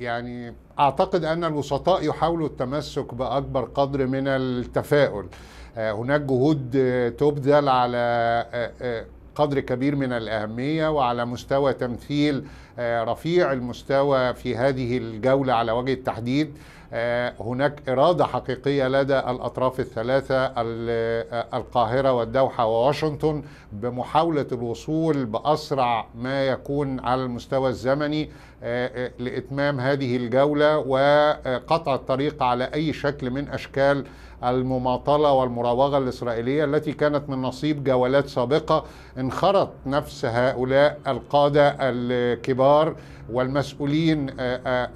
يعني اعتقد ان الوسطاء يحاولوا التمسك باكبر قدر من التفاؤل آه، هناك جهود تبذل على آه، آه، قدر كبير من الأهمية وعلى مستوى تمثيل رفيع المستوى في هذه الجولة على وجه التحديد آه، هناك إرادة حقيقية لدى الأطراف الثلاثة آه، القاهرة والدوحة وواشنطن بمحاولة الوصول بأسرع ما يكون على المستوى الزمني آه، لإتمام هذه الجولة وقطع الطريق على أي شكل من أشكال المماطلة والمراوغة الإسرائيلية التي كانت من نصيب جولات سابقة انخرط نفس هؤلاء القادة الكبار والمسؤولين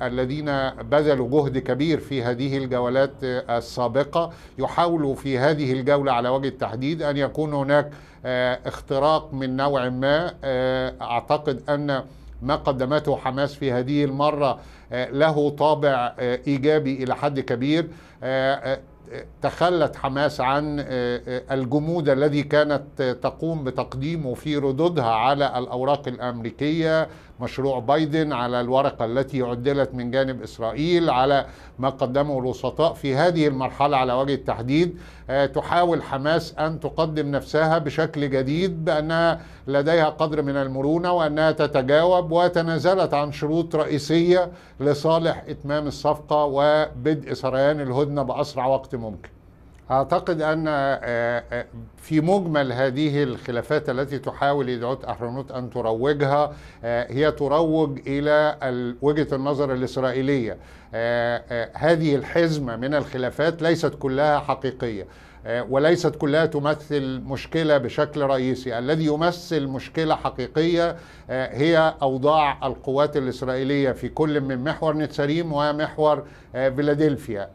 الذين بذلوا جهد كبير كبير في هذه الجولات السابقة يحاولوا في هذه الجولة على وجه التحديد أن يكون هناك آه، اختراق من نوع ما آه، أعتقد أن ما قدمته حماس في هذه المرة آه، له طابع إيجابي إلى حد كبير تخلت حماس عن آه، آه، الجمود الذي كانت تقوم بتقديمه في ردودها على الاوراق الامريكيه مشروع بايدن على الورقه التي عدلت من جانب اسرائيل على ما قدمه الوسطاء في هذه المرحله على وجه التحديد آه، تحاول حماس ان تقدم نفسها بشكل جديد بانها لديها قدر من المرونه وانها تتجاوب وتنازلت عن شروط رئيسيه لصالح اتمام الصفقه وبدء سريان الهدنه باسرع وقت وقت ممكن أعتقد أن آه، آه، في مجمل هذه الخلافات التي تحاول إدعوت أحرنوت أن تروجها آه، هي تروج إلى وجهة النظر الإسرائيلية هذه الحزمة من الخلافات ليست كلها حقيقية وليست كلها تمثل مشكله بشكل رئيسي، الذي يمثل مشكله حقيقيه هي اوضاع القوات الاسرائيليه في كل من محور نتسريم ومحور فيلادلفيا.